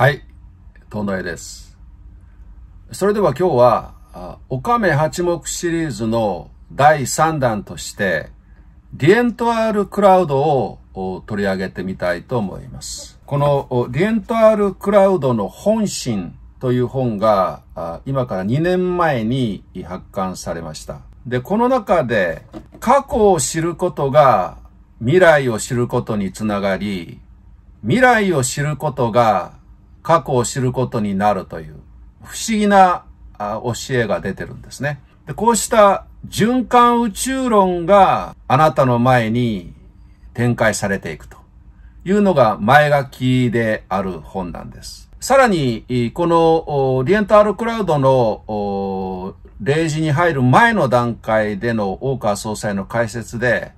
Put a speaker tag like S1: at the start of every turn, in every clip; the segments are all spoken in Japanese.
S1: はい、野えです。それでは今日は、おかめ八目シリーズの第3弾として、リエントアールクラウドを取り上げてみたいと思います。このリエントアールクラウドの本心という本が、今から2年前に発刊されました。で、この中で、過去を知ることが未来を知ることにつながり、未来を知ることが過去を知ることになるという不思議な教えが出てるんですね。でこうした循環宇宙論があなたの前に展開されていくというのが前書きである本なんです。さらに、このリエンタールクラウドの0時に入る前の段階での大川総裁の解説で、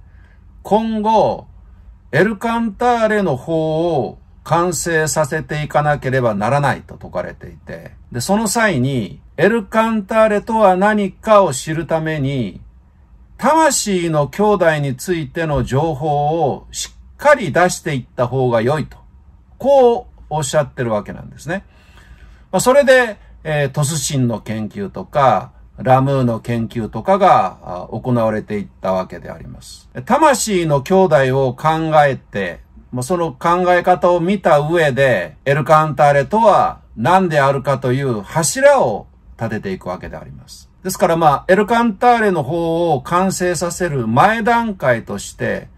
S1: 今後、エルカンターレの方を完成させていかなければならないと説かれていて、で、その際に、エルカンターレとは何かを知るために、魂の兄弟についての情報をしっかり出していった方が良いと、こうおっしゃってるわけなんですね。まあ、それで、えー、トスシンの研究とか、ラムーの研究とかが行われていったわけであります。魂の兄弟を考えてもうその考え方を見た上で、エルカンターレとは何であるかという柱を立てていくわけであります。ですからまあ、エルカンターレの方を完成させる前段階として、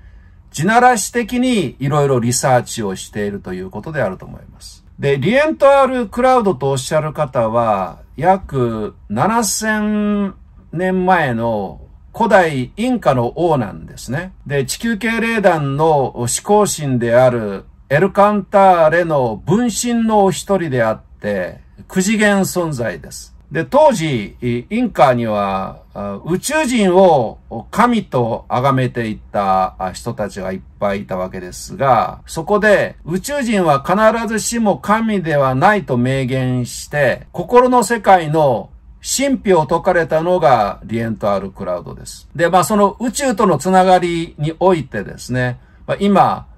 S1: 地ならし的にいろいろリサーチをしているということであると思います。で、リエントアるルクラウドとおっしゃる方は、約7000年前の古代インカの王なんですね。で、地球系霊団の思考神であるエルカンターレの分身の一人であって、九次元存在です。で、当時、インカには宇宙人を神と崇めていった人たちがいっぱいいたわけですが、そこで宇宙人は必ずしも神ではないと明言して、心の世界の神秘を解かれたのがリエントアルクラウドです。で、まあその宇宙とのつながりにおいてですね、まあ、今、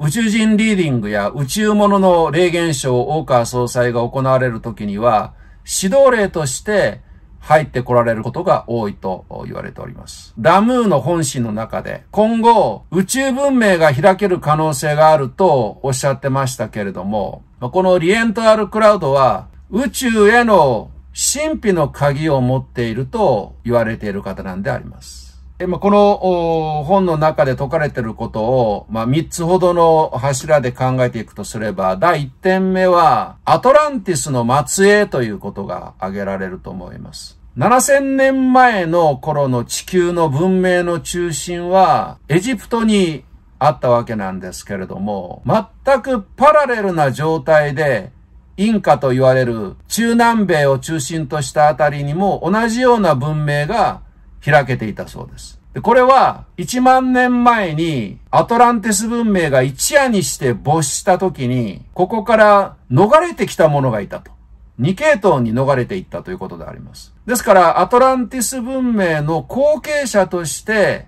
S1: 宇宙人リーディングや宇宙物の霊現象を大川総裁が行われるときには、指導霊として入ってこられることが多いと言われております。ラムーの本心の中で、今後宇宙文明が開ける可能性があるとおっしゃってましたけれども、このリエントアルクラウドは宇宙への神秘の鍵を持っていると言われている方なんであります。この本の中で説かれていることを、まあ、3つほどの柱で考えていくとすれば、第1点目は、アトランティスの末裔ということが挙げられると思います。7000年前の頃の地球の文明の中心は、エジプトにあったわけなんですけれども、全くパラレルな状態で、インカと言われる中南米を中心としたあたりにも同じような文明が開けていたそうです。でこれは1万年前にアトランティス文明が一夜にして没した時に、ここから逃れてきた者がいたと。2系統に逃れていったということであります。ですから、アトランティス文明の後継者として、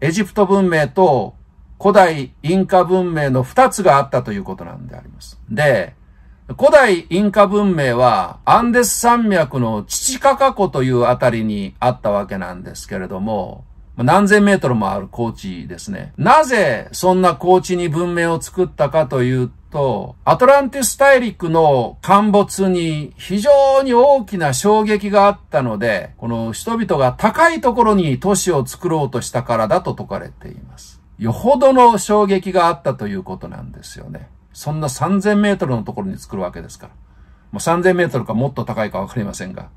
S1: エジプト文明と古代インカ文明の2つがあったということなんであります。で、古代インカ文明はアンデス山脈のチチカカ湖というあたりにあったわけなんですけれども、何千メートルもある高地ですね。なぜそんな高地に文明を作ったかというと、アトランティス大陸の陥没に非常に大きな衝撃があったので、この人々が高いところに都市を作ろうとしたからだと説かれています。よほどの衝撃があったということなんですよね。そんな3000メートルのところに作るわけですから。もう3000メートルかもっと高いかわかりませんが。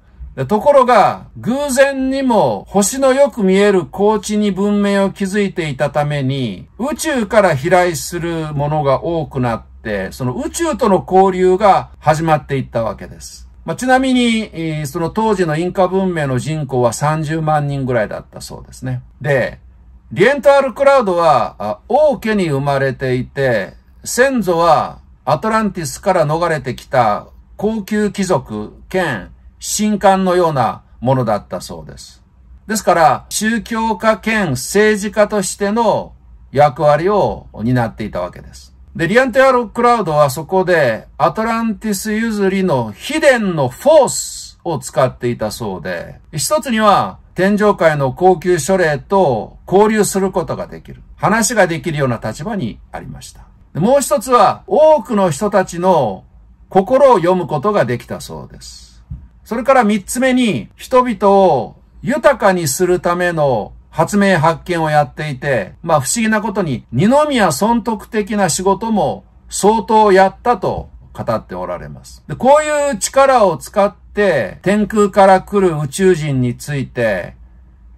S1: ところが、偶然にも星のよく見える高地に文明を築いていたために、宇宙から飛来するものが多くなって、その宇宙との交流が始まっていったわけです。まあ、ちなみに、その当時のインカ文明の人口は30万人ぐらいだったそうですね。で、リエンタールクラウドは王家に生まれていて、先祖はアトランティスから逃れてきた高級貴族兼神官のようなものだったそうです。ですから、宗教家兼政治家としての役割を担っていたわけです。で、リアンテアロ・クラウドはそこでアトランティス譲りの秘伝のフォースを使っていたそうで、一つには天上界の高級書類と交流することができる。話ができるような立場にありました。もう一つは、多くの人たちの心を読むことができたそうです。それから三つ目に、人々を豊かにするための発明発見をやっていて、まあ不思議なことに、二宮尊徳的な仕事も相当やったと語っておられます。でこういう力を使って、天空から来る宇宙人について、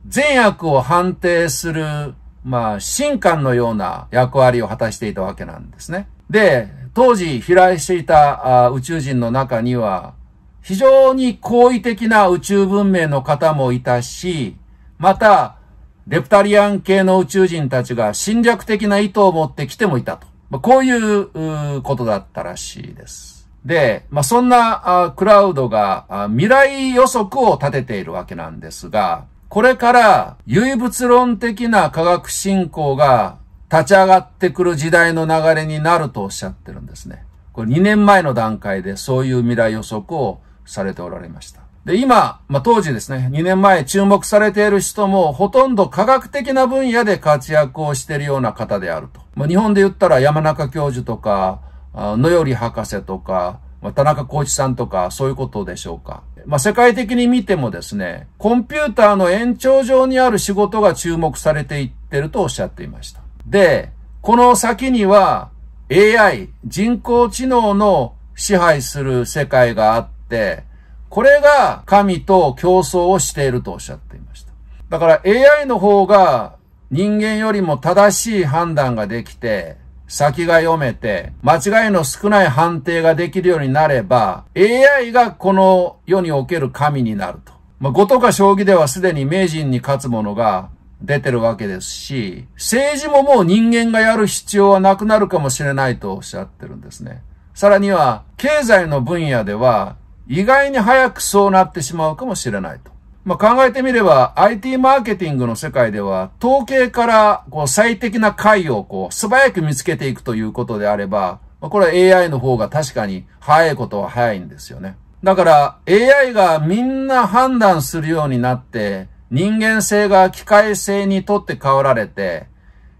S1: 善悪を判定するまあ、神官のような役割を果たしていたわけなんですね。で、当時飛来していた宇宙人の中には、非常に好意的な宇宙文明の方もいたし、また、レプタリアン系の宇宙人たちが侵略的な意図を持ってきてもいたと。まあ、こういうことだったらしいです。で、まあ、そんなクラウドが未来予測を立てているわけなんですが、これから唯物論的な科学信仰が立ち上がってくる時代の流れになるとおっしゃってるんですね。これ2年前の段階でそういう未来予測をされておられました。で、今、まあ、当時ですね、2年前注目されている人も、ほとんど科学的な分野で活躍をしているような方であると。まあ、日本で言ったら山中教授とか、野より博士とか、まあ、田中浩一さんとか、そういうことでしょうか。まあ、世界的に見てもですね、コンピューターの延長上にある仕事が注目されていってるとおっしゃっていました。で、この先には AI、人工知能の支配する世界があって、これが神と競争をしているとおっしゃっていました。だから AI の方が人間よりも正しい判断ができて、先が読めて、間違いの少ない判定ができるようになれば、AI がこの世における神になると。まあ、語とか将棋ではすでに名人に勝つものが出てるわけですし、政治ももう人間がやる必要はなくなるかもしれないとおっしゃってるんですね。さらには、経済の分野では、意外に早くそうなってしまうかもしれないと。まあ、考えてみれば、IT マーケティングの世界では、統計からこう最適な解をこう素早く見つけていくということであれば、まあ、これは AI の方が確かに早いことは早いんですよね。だから AI がみんな判断するようになって、人間性が機械性にとって変わられて、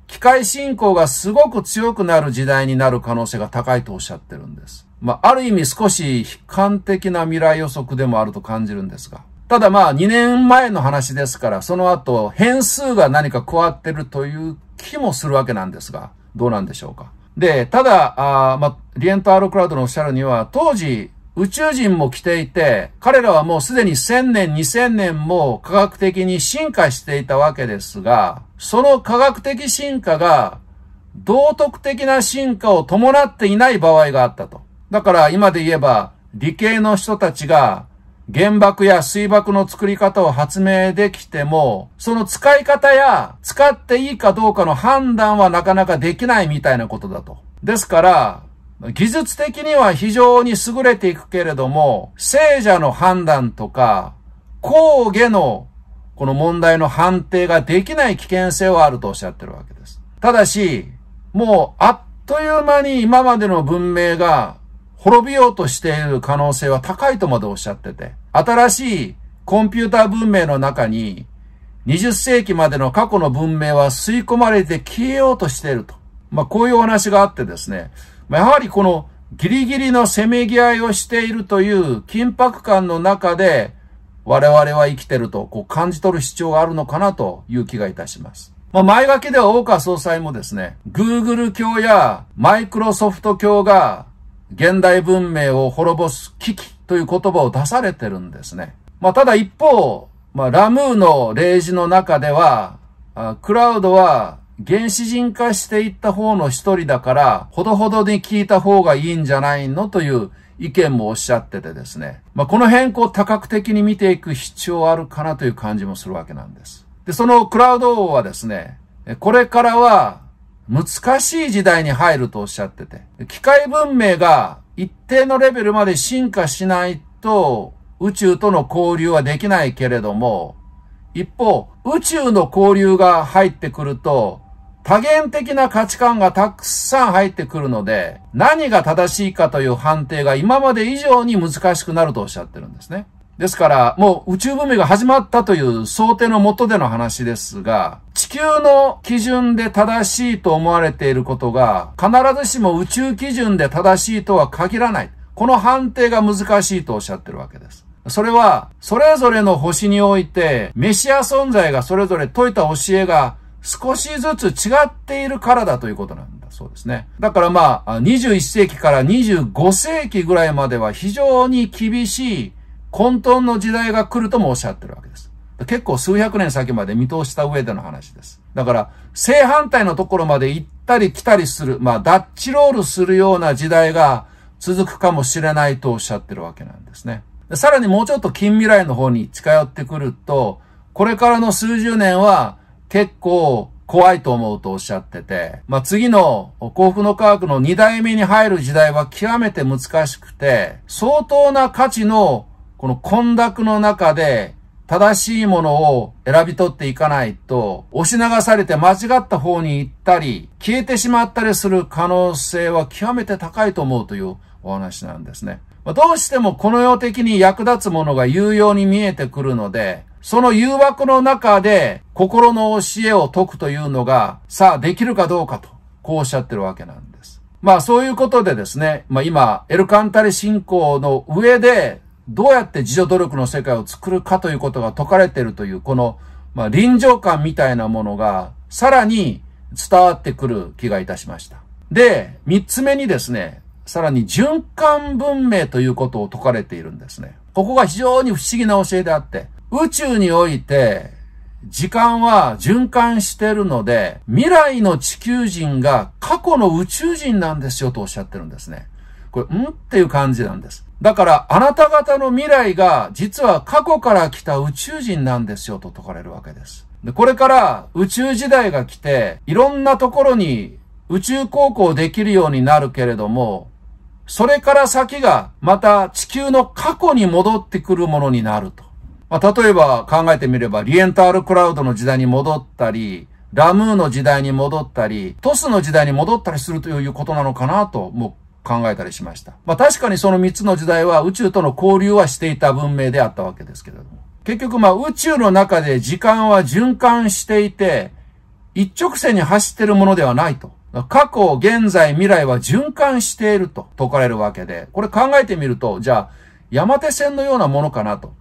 S1: 機械進行がすごく強くなる時代になる可能性が高いとおっしゃってるんです。まあ、ある意味少し悲観的な未来予測でもあると感じるんですが。ただまあ2年前の話ですから、その後変数が何か加わってるという気もするわけなんですが、どうなんでしょうか。で、ただ、あまあ、リエント・アール・クラウドのおっしゃるには、当時、宇宙人も来ていて、彼らはもうすでに1000年、2000年も科学的に進化していたわけですが、その科学的進化が道徳的な進化を伴っていない場合があったと。だから今で言えば理系の人たちが原爆や水爆の作り方を発明できても、その使い方や使っていいかどうかの判断はなかなかできないみたいなことだと。ですから、技術的には非常に優れていくけれども、聖者の判断とか、抗下のこの問題の判定ができない危険性はあるとおっしゃってるわけです。ただし、もうあっという間に今までの文明が滅びようとしている可能性は高いとまでおっしゃってて、新しいコンピューター文明の中に、20世紀までの過去の文明は吸い込まれて消えようとしていると。まあ、こういうお話があってですね、やはりこのギリギリのせめぎ合いをしているという緊迫感の中で、我々は生きてるとこう感じ取る必要があるのかなという気がいたします。まあ、前書きでは大川総裁もですね、Google 教や Microsoft 教が現代文明を滅ぼす危機という言葉を出されてるんですね。まあ、ただ一方、まあ、ラムーの例示の中では、クラウドは原始人化していった方の一人だから、ほどほどに聞いた方がいいんじゃないのという意見もおっしゃっててですね。まあ、この辺こう多角的に見ていく必要あるかなという感じもするわけなんです。で、そのクラウド王はですね、これからは難しい時代に入るとおっしゃってて、機械文明が一定のレベルまで進化しないと宇宙との交流はできないけれども、一方、宇宙の交流が入ってくると、多元的な価値観がたくさん入ってくるので、何が正しいかという判定が今まで以上に難しくなるとおっしゃってるんですね。ですから、もう宇宙文明が始まったという想定のもとでの話ですが、地球の基準で正しいと思われていることが、必ずしも宇宙基準で正しいとは限らない。この判定が難しいとおっしゃってるわけです。それは、それぞれの星において、メシア存在がそれぞれ説いた教えが少しずつ違っているからだということなんだそうですね。だからまあ、21世紀から25世紀ぐらいまでは非常に厳しい混沌の時代が来るともおっしゃってるわけです。結構数百年先まで見通した上での話です。だから、正反対のところまで行ったり来たりする、まあ、ダッチロールするような時代が続くかもしれないとおっしゃってるわけなんですね。さらにもうちょっと近未来の方に近寄ってくると、これからの数十年は結構怖いと思うとおっしゃってて、まあ、次の幸福の科学の二代目に入る時代は極めて難しくて、相当な価値のこの混濁の中で正しいものを選び取っていかないと、押し流されて間違った方に行ったり、消えてしまったりする可能性は極めて高いと思うというお話なんですね。どうしてもこの世的に役立つものが有用に見えてくるので、その誘惑の中で心の教えを解くというのが、さあできるかどうかと、こうおっしゃってるわけなんです。まあそういうことでですね、まあ今、エルカンタリ信仰の上でどうやって自助努力の世界を作るかということが説かれているという、この、まあ、臨場感みたいなものが、さらに伝わってくる気がいたしました。で、三つ目にですね、さらに循環文明ということを説かれているんですね。ここが非常に不思議な教えであって、宇宙において、時間は循環してるので、未来の地球人が過去の宇宙人なんですよとおっしゃってるんですね。これ、んっていう感じなんです。だから、あなた方の未来が、実は過去から来た宇宙人なんですよ、と説かれるわけです。でこれから宇宙時代が来て、いろんなところに宇宙航行できるようになるけれども、それから先がまた地球の過去に戻ってくるものになると。まあ、例えば考えてみれば、リエンタールクラウドの時代に戻ったり、ラムーの時代に戻ったり、トスの時代に戻ったりするということなのかなと、も考えたりしました。まあ確かにその3つの時代は宇宙との交流はしていた文明であったわけですけれども。結局まあ宇宙の中で時間は循環していて、一直線に走ってるものではないと。過去、現在、未来は循環していると説かれるわけで、これ考えてみると、じゃあ山手線のようなものかなと。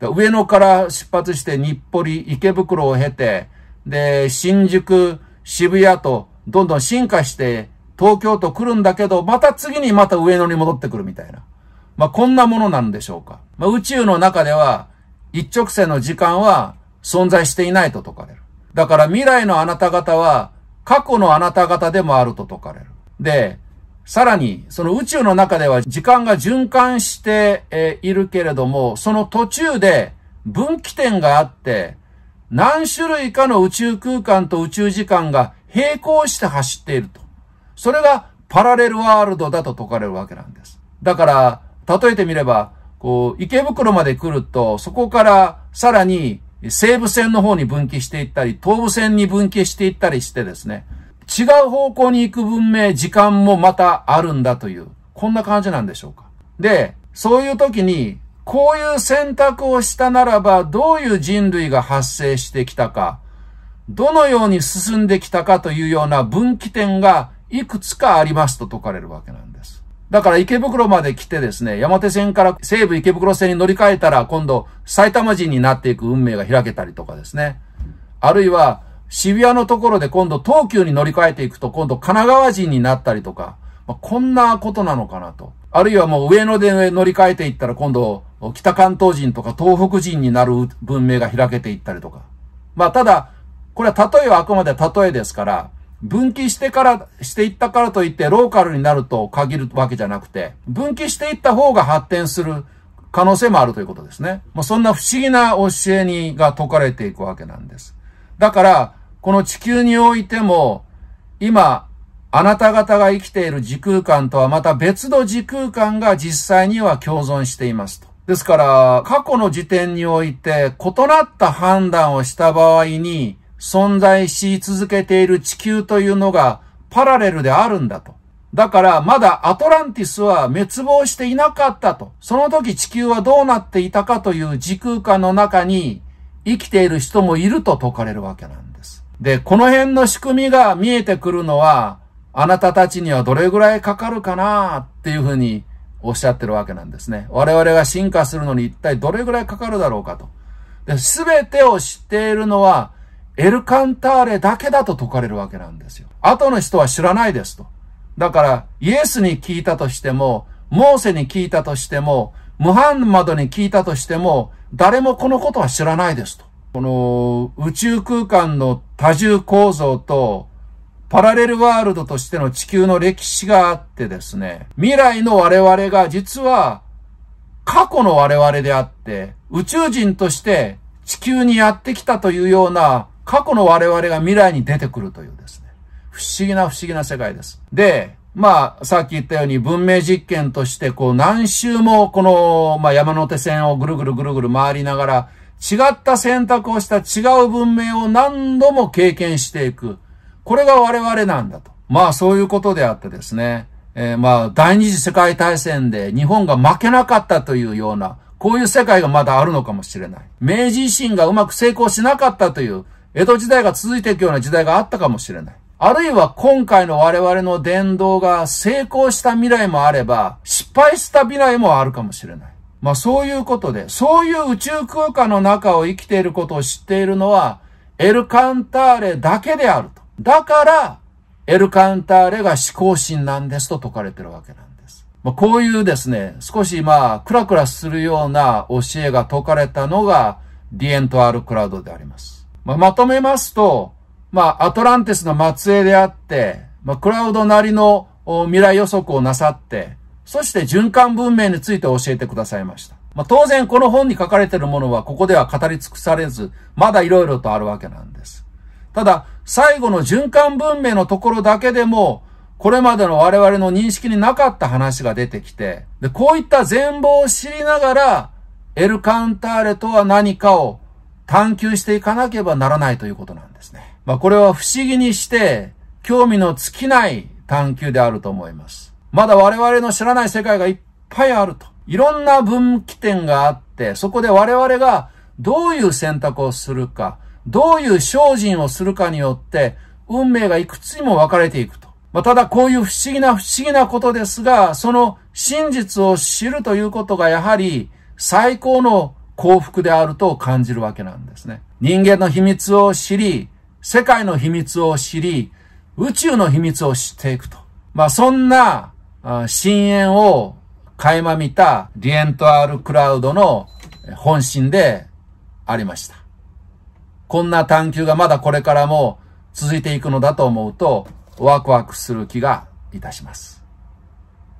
S1: 上野から出発して日暮里、池袋を経て、で、新宿、渋谷とどんどん進化して東京都来るんだけど、また次にまた上野に戻ってくるみたいな。まあ、こんなものなんでしょうか。まあ、宇宙の中では、一直線の時間は存在していないと説かれる。だから未来のあなた方は、過去のあなた方でもあると説かれる。で、さらに、その宇宙の中では時間が循環しているけれども、その途中で分岐点があって、何種類かの宇宙空間と宇宙時間が並行して走っていると。それがパラレルワールドだと解かれるわけなんです。だから、例えてみれば、こう、池袋まで来ると、そこからさらに西武線の方に分岐していったり、東武線に分岐していったりしてですね、違う方向に行く文明、時間もまたあるんだという、こんな感じなんでしょうか。で、そういう時に、こういう選択をしたならば、どういう人類が発生してきたか、どのように進んできたかというような分岐点がいくつかありますと解かれるわけなんです。だから池袋まで来てですね、山手線から西武池袋線に乗り換えたら今度埼玉人になっていく運命が開けたりとかですね。あるいは渋谷のところで今度東急に乗り換えていくと今度神奈川人になったりとか、まあ、こんなことなのかなと。あるいはもう上野で乗り換えていったら今度北関東人とか東北人になる文明が開けていったりとか。まあただ、これは例えはあくまで例えですから、分岐してから、していったからといってローカルになると限るわけじゃなくて、分岐していった方が発展する可能性もあるということですね。まあ、そんな不思議な教えにが解かれていくわけなんです。だから、この地球においても、今、あなた方が生きている時空間とはまた別の時空間が実際には共存していますと。ですから、過去の時点において異なった判断をした場合に、存在し続けている地球というのがパラレルであるんだと。だからまだアトランティスは滅亡していなかったと。その時地球はどうなっていたかという時空間の中に生きている人もいると説かれるわけなんです。で、この辺の仕組みが見えてくるのはあなたたちにはどれぐらいかかるかなっていうふうにおっしゃってるわけなんですね。我々が進化するのに一体どれぐらいかかるだろうかと。すべてを知っているのはエルカンターレだけだと説かれるわけなんですよ。後の人は知らないですと。だから、イエスに聞いたとしても、モーセに聞いたとしても、ムハンマドに聞いたとしても、誰もこのことは知らないですと。この宇宙空間の多重構造と、パラレルワールドとしての地球の歴史があってですね、未来の我々が実は過去の我々であって、宇宙人として地球にやってきたというような過去の我々が未来に出てくるというですね、不思議な不思議な世界です。で、まあ、さっき言ったように文明実験として、こう何周もこの、まあ、山手線をぐるぐるぐるぐる回りながら、違った選択をした違う文明を何度も経験していく。これが我々なんだと。まあそういうことであってですね。えー、まあ第二次世界大戦で日本が負けなかったというような、こういう世界がまだあるのかもしれない。明治維新がうまく成功しなかったという、江戸時代が続いていくような時代があったかもしれない。あるいは今回の我々の伝道が成功した未来もあれば、失敗した未来もあるかもしれない。まあそういうことで、そういう宇宙空間の中を生きていることを知っているのは、エルカンターレだけであると。だから、エルカンターレが思考心なんですと説かれているわけなんです。まあ、こういうですね、少しまあ、クラクラするような教えが説かれたのが、ディエント・アル・クラウドであります。まあ、まとめますと、まあ、アトランティスの末裔であって、まあ、クラウドなりの未来予測をなさって、そして循環文明について教えてくださいました。まあ、当然この本に書かれているものはここでは語り尽くされず、まだ色々とあるわけなんです。ただ、最後の循環文明のところだけでも、これまでの我々の認識になかった話が出てきて、でこういった全貌を知りながら、エルカンターレとは何かを探求していかなければならないということなんですね。まあこれは不思議にして興味の尽きない探求であると思います。まだ我々の知らない世界がいっぱいあると。いろんな分岐点があって、そこで我々がどういう選択をするか、どういう精進をするかによって、運命がいくつにも分かれていくと。まあ、ただこういう不思議な不思議なことですが、その真実を知るということがやはり最高の幸福であると感じるわけなんですね。人間の秘密を知り、世界の秘密を知り、宇宙の秘密を知っていくと。まあ、そんな、深淵を垣間見たリエントアールクラウドの本心でありました。こんな探求がまだこれからも続いていくのだと思うと、ワクワクする気がいたします。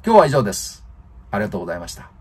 S1: 今日は以上です。ありがとうございました。